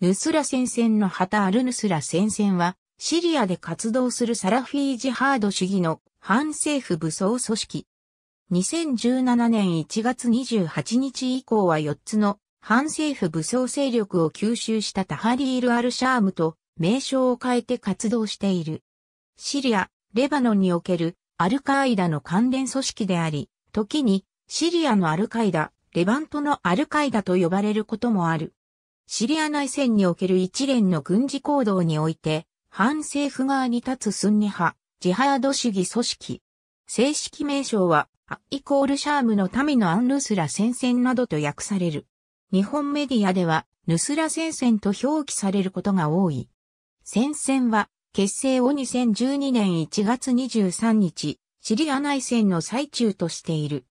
ヌスラ戦線の旗アルヌスラ戦線は、シリアで活動するサラフィージハード主義の反政府武装組織。2017年1月28日以降は4つの反政府武装勢力を吸収したタハリール・アル・シャームと名称を変えて活動している。シリア、レバノンにおけるアルカイダの関連組織であり、時にシリアのアルカイダ、レバントのアルカイダと呼ばれることもある。シリア内戦における一連の軍事行動において、反政府側に立つスンニ派、ジハード主義組織。正式名称は、アイコールシャームの民のアンヌスラ戦線などと訳される。日本メディアでは、ヌスラ戦線と表記されることが多い。戦線は、結成を2012年1月23日、シリア内戦の最中としている。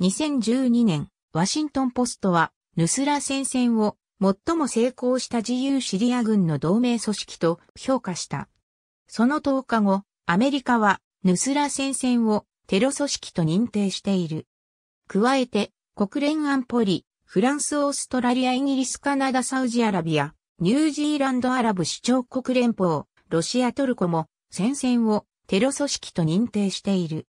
2012年、ワシントンポストは、ヌスラ戦線を最も成功した自由シリア軍の同盟組織と評価した。その10日後、アメリカはヌスラ戦線をテロ組織と認定している。加えて、国連安保理、フランス、オーストラリア、イギリス、カナダ、サウジアラビア、ニュージーランド、アラブ首長国連邦、ロシア、トルコも戦線をテロ組織と認定している。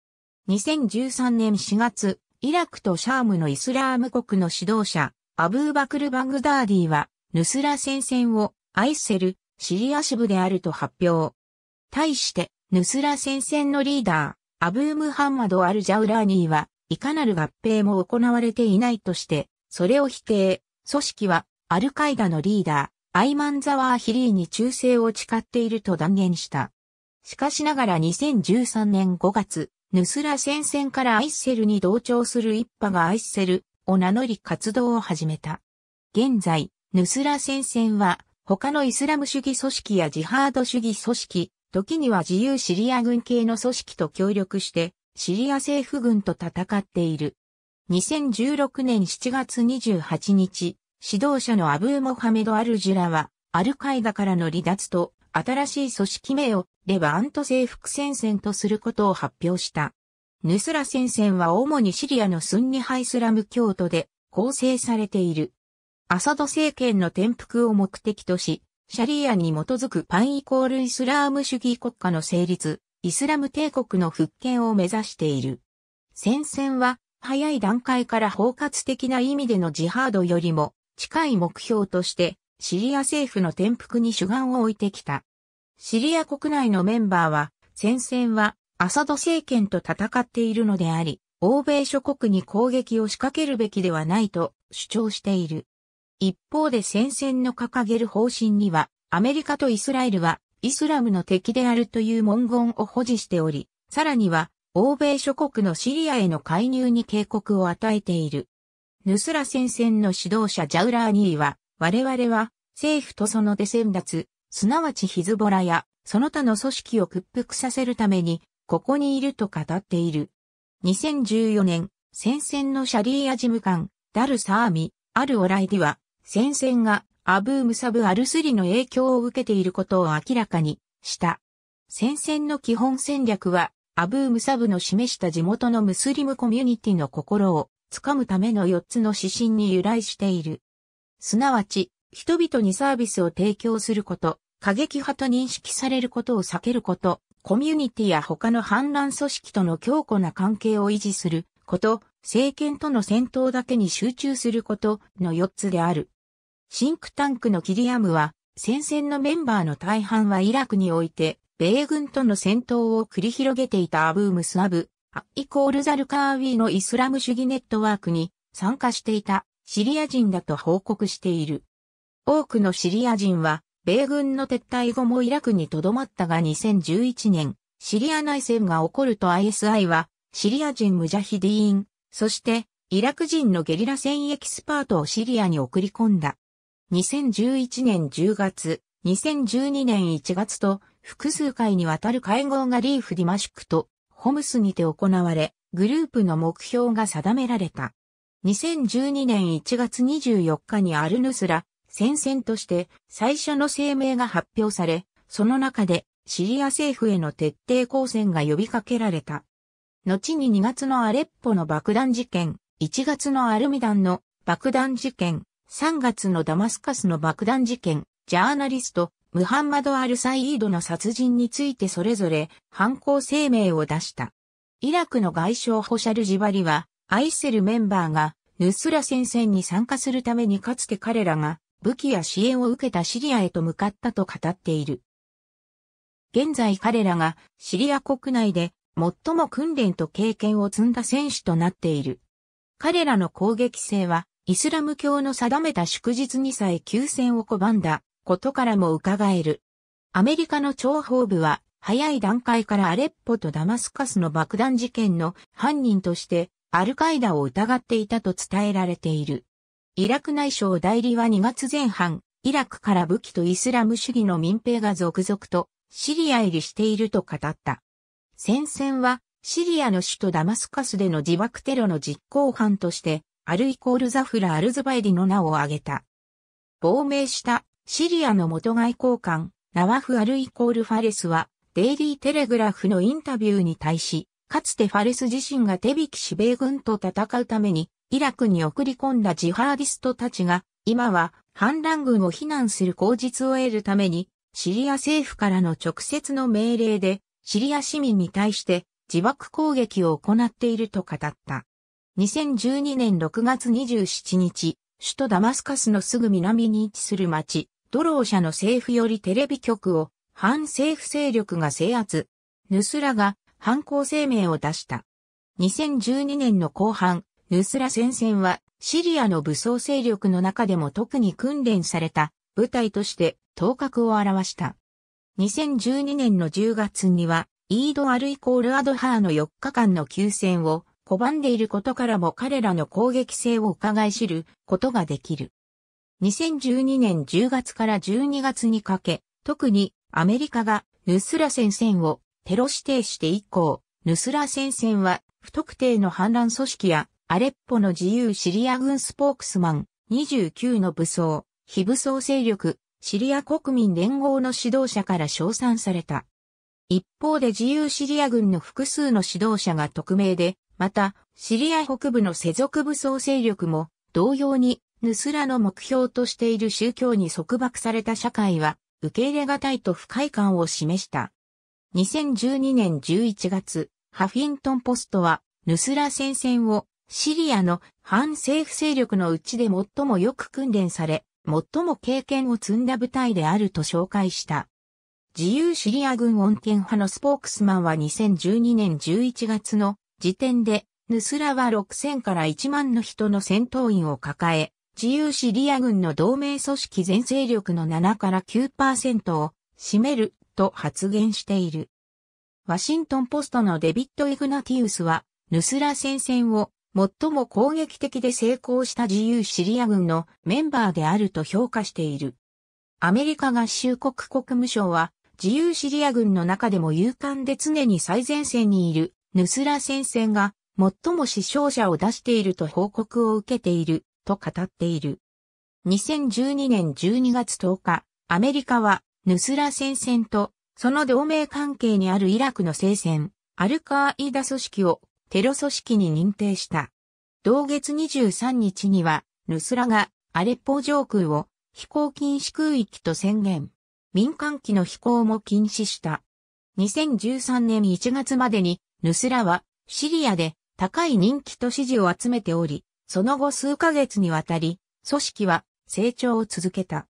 2013年4月、イラクとシャームのイスラーム国の指導者、アブーバクル・バグダーディは、ヌスラ戦線を、アイセル、シリア支部であると発表。対して、ヌスラ戦線のリーダー、アブームハンマド・アル・ジャウラーニーは、いかなる合併も行われていないとして、それを否定。組織は、アルカイダのリーダー、アイマンザワーヒリーに忠誠を誓っていると断言した。しかしながら2013年5月、ヌスラ戦線からアイッセルに同調する一派がアイッセル、を名乗り活動を始めた。現在、ヌスラ戦線は他のイスラム主義組織やジハード主義組織、時には自由シリア軍系の組織と協力してシリア政府軍と戦っている。2016年7月28日、指導者のアブー・モハメド・アルジュラは、アルカイダからの離脱と、新しい組織名をレバント征服戦線とすることを発表した。ヌスラ戦線は主にシリアのスンニハイスラム教徒で構成されている。アサド政権の転覆を目的とし、シャリアに基づくパンイコールイスラーム主義国家の成立、イスラム帝国の復権を目指している。戦線は早い段階から包括的な意味でのジハードよりも近い目標としてシリア政府の転覆に主眼を置いてきた。シリア国内のメンバーは戦線はアサド政権と戦っているのであり、欧米諸国に攻撃を仕掛けるべきではないと主張している。一方で戦線の掲げる方針には、アメリカとイスラエルはイスラムの敵であるという文言を保持しており、さらには、欧米諸国のシリアへの介入に警告を与えている。ヌスラ戦線の指導者ジャウラーニーは、我々は政府とその出先達、すなわちヒズボラやその他の組織を屈服させるためにここにいると語っている。2014年、戦線のシャリーア事務官、ダルサーミ、アルオライディは、戦線がアブームサブアルスリの影響を受けていることを明らかにした。戦線の基本戦略は、アブームサブの示した地元のムスリムコミュニティの心をつかむための4つの指針に由来している。すなわち、人々にサービスを提供すること、過激派と認識されることを避けること、コミュニティや他の反乱組織との強固な関係を維持すること、政権との戦闘だけに集中することの4つである。シンクタンクのキリアムは、戦線のメンバーの大半はイラクにおいて、米軍との戦闘を繰り広げていたアブームスアブ、アイコールザルカーウィのイスラム主義ネットワークに参加していたシリア人だと報告している。多くのシリア人は米軍の撤退後もイラクに留まったが2011年、シリア内戦が起こると ISI は、シリア人ムジャヒディーン、そして、イラク人のゲリラ戦エキスパートをシリアに送り込んだ。2011年10月、2012年1月と、複数回にわたる会合がリーフ・ディマシュクと、ホムスにて行われ、グループの目標が定められた。2012年1月24日にアルヌスラ、戦線として最初の声明が発表され、その中でシリア政府への徹底抗戦が呼びかけられた。後に2月のアレッポの爆弾事件、1月のアルミダンの爆弾事件、3月のダマスカスの爆弾事件、ジャーナリスト、ムハンマド・アル・サイードの殺人についてそれぞれ犯行声明を出した。イラクの外相ホシャル・ジバリは、愛せるメンバーが、ヌスラ戦線に参加するためにかつて彼らが武器や支援を受けたシリアへと向かったと語っている。現在彼らがシリア国内で最も訓練と経験を積んだ選手となっている。彼らの攻撃性はイスラム教の定めた祝日にさえ休戦を拒んだことからも伺える。アメリカの諜報部は早い段階からアレッポとダマスカスの爆弾事件の犯人としてアルカイダを疑っていたと伝えられている。イラク内省代理は2月前半、イラクから武器とイスラム主義の民兵が続々とシリア入りしていると語った。戦線はシリアの首都ダマスカスでの自爆テロの実行犯として、アルイコールザフラ・アルズバイリの名を挙げた。亡命したシリアの元外交官、ナワフ・アルイコール・ファレスは、デイリー・テレグラフのインタビューに対し、かつてファレス自身が手引きし米軍と戦うためにイラクに送り込んだジハーディストたちが、今は反乱軍を非難する口実を得るために、シリア政府からの直接の命令で、シリア市民に対して自爆攻撃を行っていると語った。2012年6月27日、首都ダマスカスのすぐ南に位置する町、ドロー社の政府よりテレビ局を反政府勢力が制圧。ヌスラが犯行声明を出した。2012年の後半、ヌスラ戦線はシリアの武装勢力の中でも特に訓練された部隊として頭角を表した。2012年の10月にはイード・アルイコール・アドハーの4日間の休戦を拒んでいることからも彼らの攻撃性を伺い知ることができる。2012年10月から12月にかけ、特にアメリカがヌスラ戦線をテロ指定して以降、ヌスラ戦線は不特定の反乱組織やアレッポの自由シリア軍スポークスマン、29の武装、非武装勢力、シリア国民連合の指導者から称賛された。一方で自由シリア軍の複数の指導者が匿名で、また、シリア北部の世俗武装勢力も、同様に、ヌスラの目標としている宗教に束縛された社会は、受け入れがたいと不快感を示した。2012年11月、ハフィントンポストは、ヌスラ戦線をシリアの反政府勢力のうちで最もよく訓練され、最も経験を積んだ部隊であると紹介した。自由シリア軍穏健派のスポークスマンは2012年11月の時点で、ヌスラは6000から1万の人の戦闘員を抱え、自由シリア軍の同盟組織全勢力の7から9%を占めると発言している。ワシントンポストのデビッド・エグナティウスは、ヌスラ戦線を最も攻撃的で成功した自由シリア軍のメンバーであると評価している。アメリカ合衆国国務省は、自由シリア軍の中でも勇敢で常に最前線にいるヌスラ戦線が最も死傷者を出していると報告を受けていると語っている。2012年12月10日、アメリカはヌスラ戦線とその同盟関係にあるイラクの聖戦、アルカーイダ組織をテロ組織に認定した。同月23日には、ヌスラがアレッポ上空を飛行禁止空域と宣言。民間機の飛行も禁止した。2013年1月までに、ヌスラはシリアで高い人気と支持を集めており、その後数ヶ月にわたり、組織は成長を続けた。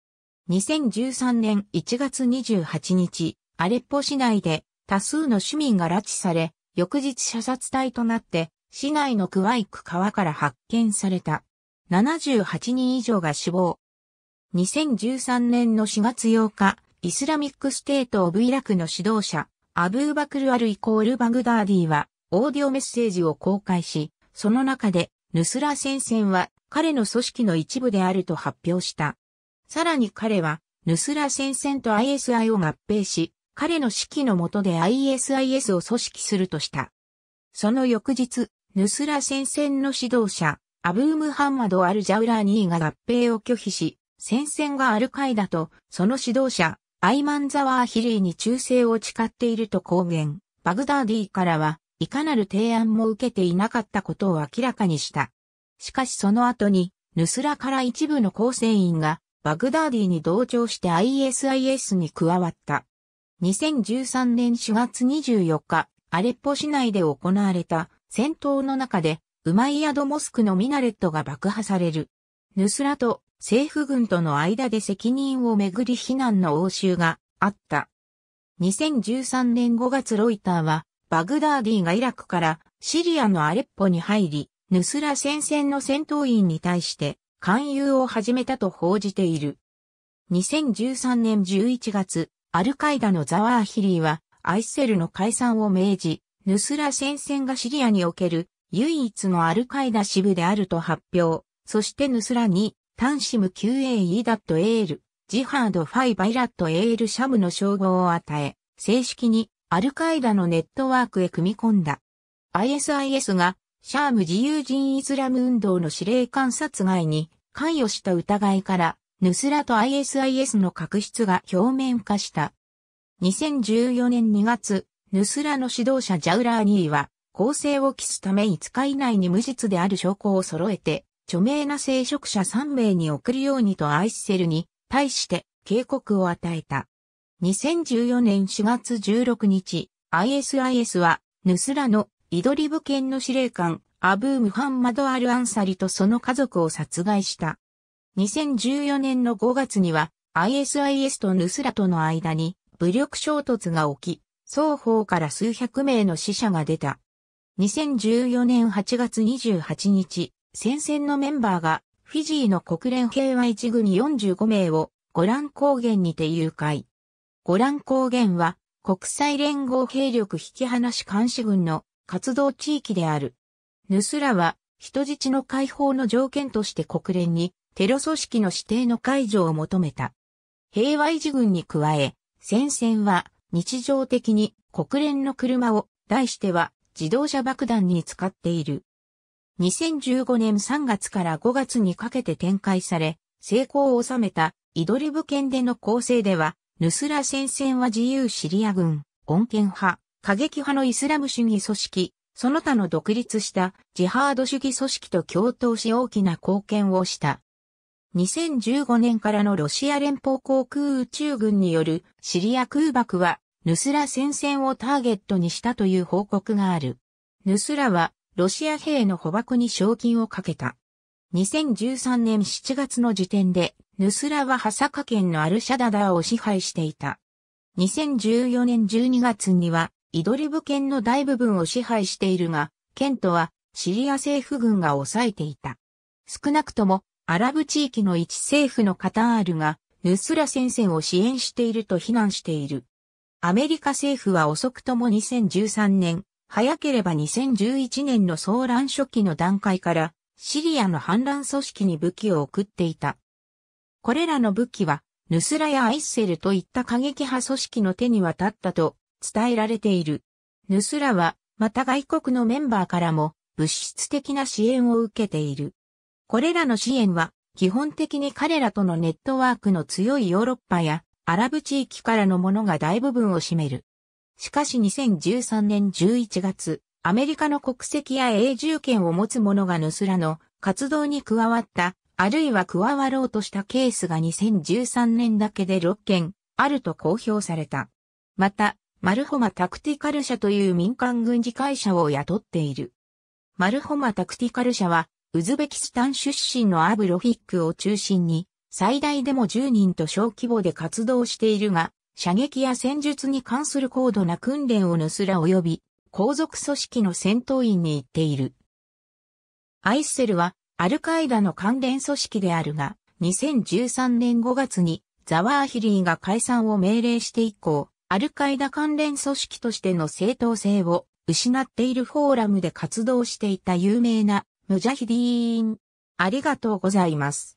2013年1月28日、アレッポ市内で多数の市民が拉致され、翌日射殺隊となって、市内のクワイク川から発見された。78人以上が死亡。2013年の4月8日、イスラミックステート・オブ・イラクの指導者、アブーバクル・アル・イコール・バグダーディは、オーディオメッセージを公開し、その中で、ヌスラ戦線は彼の組織の一部であると発表した。さらに彼は、ヌスラ戦線と ISI を合併し、彼の指揮の下で ISIS を組織するとした。その翌日、ヌスラ戦線の指導者、アブームハンマド・アル・ジャウラーニーが合併を拒否し、戦線がアルカイダと、その指導者、アイマン・ザワー・ヒリーに忠誠を誓っていると公言、バグダーディからは、いかなる提案も受けていなかったことを明らかにした。しかしその後に、ヌスラから一部の構成員が、バグダーディに同調して ISIS に加わった。2013年4月24日、アレッポ市内で行われた戦闘の中で、ウマイヤドモスクのミナレットが爆破される。ヌスラと政府軍との間で責任をめぐり非難の応酬があった。2013年5月ロイターは、バグダーディがイラクからシリアのアレッポに入り、ヌスラ戦線の戦闘員に対して勧誘を始めたと報じている。2013年11月、アルカイダのザワーヒリーは、アイセルの解散を命じ、ヌスラ戦線がシリアにおける唯一のアルカイダ支部であると発表。そしてヌスラに、タンシム QAE ダットエール、ジハードファイバイラットエールシャムの称号を与え、正式にアルカイダのネットワークへ組み込んだ。ISIS がシャーム自由人イスラム運動の司令官殺害に関与した疑いからヌスラと ISIS の確執が表面化した。2014年2月、ヌスラの指導者ジャウラーニーは、公正を期すため5日以内に無実である証拠を揃えて、著名な聖職者3名に送るようにとアイスセルに対して警告を与えた。2014年4月16日、ISIS は、ヌスラのイドリブ県の司令官、アブー・ムハンマド・アル・アンサリとその家族を殺害した。2014年の5月には ISIS とヌスラとの間に武力衝突が起き、双方から数百名の死者が出た。2014年8月28日、戦線のメンバーがフィジーの国連平和一軍45名をゴラン高原にて誘拐。ゴラン高原は国際連合兵力引き離し監視軍の活動地域である。ヌスラは人質の解放の条件として国連にテロ組織の指定の解除を求めた。平和維持軍に加え、戦線は日常的に国連の車を、題しては自動車爆弾に使っている。2015年3月から5月にかけて展開され、成功を収めたイドリブ県での構成では、ヌスラ戦線は自由シリア軍、穏健派、過激派のイスラム主義組織、その他の独立したジハード主義組織と共闘し大きな貢献をした。2015年からのロシア連邦航空宇宙軍によるシリア空爆は、ヌスラ戦線をターゲットにしたという報告がある。ヌスラは、ロシア兵の捕獲に賞金をかけた。2013年7月の時点で、ヌスラはハサカ県のアルシャダダーを支配していた。2014年12月には、イドリブ県の大部分を支配しているが、県とはシリア政府軍が抑えていた。少なくともアラブ地域の一政府のカタールがヌスラ戦線を支援していると非難している。アメリカ政府は遅くとも2013年、早ければ2011年の騒乱初期の段階からシリアの反乱組織に武器を送っていた。これらの武器はヌスラやアイッセルといった過激派組織の手に渡ったと伝えられている。ヌスラはまた外国のメンバーからも物質的な支援を受けている。これらの支援は、基本的に彼らとのネットワークの強いヨーロッパやアラブ地域からのものが大部分を占める。しかし2013年11月、アメリカの国籍や永住権を持つ者がヌスラの活動に加わった、あるいは加わろうとしたケースが2013年だけで6件、あると公表された。また、マルホマタクティカル社という民間軍事会社を雇っている。マルホマタクティカル社はウズベキスタン出身のアブロフィックを中心に、最大でも10人と小規模で活動しているが、射撃や戦術に関する高度な訓練をヌスラ及び、皇族組織の戦闘員に行っている。アイッセルは、アルカイダの関連組織であるが、2013年5月に、ザワーヒリーが解散を命令して以降、アルカイダ関連組織としての正当性を失っているフォーラムで活動していた有名なムジャヒディーン。ありがとうございます。